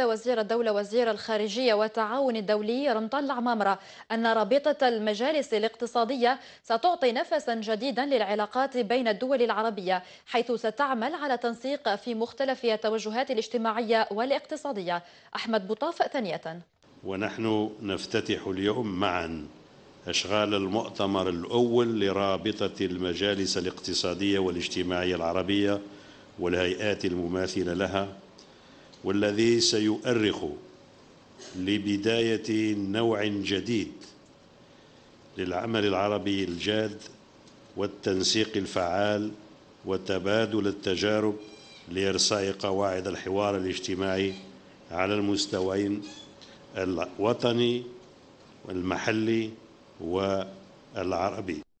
وزير الدولة وزير الخارجية والتعاون الدولي رمضان العمامرة أن رابطة المجالس الاقتصادية ستعطي نفسا جديدا للعلاقات بين الدول العربية حيث ستعمل على تنسيق في مختلف التوجهات الاجتماعية والاقتصادية أحمد بطاف ثانية ونحن نفتتح اليوم معا أشغال المؤتمر الأول لرابطة المجالس الاقتصادية والاجتماعية العربية والهيئات المماثلة لها والذي سيؤرخ لبداية نوع جديد للعمل العربي الجاد والتنسيق الفعال وتبادل التجارب لإرساء قواعد الحوار الاجتماعي على المستويين الوطني والمحلي والعربي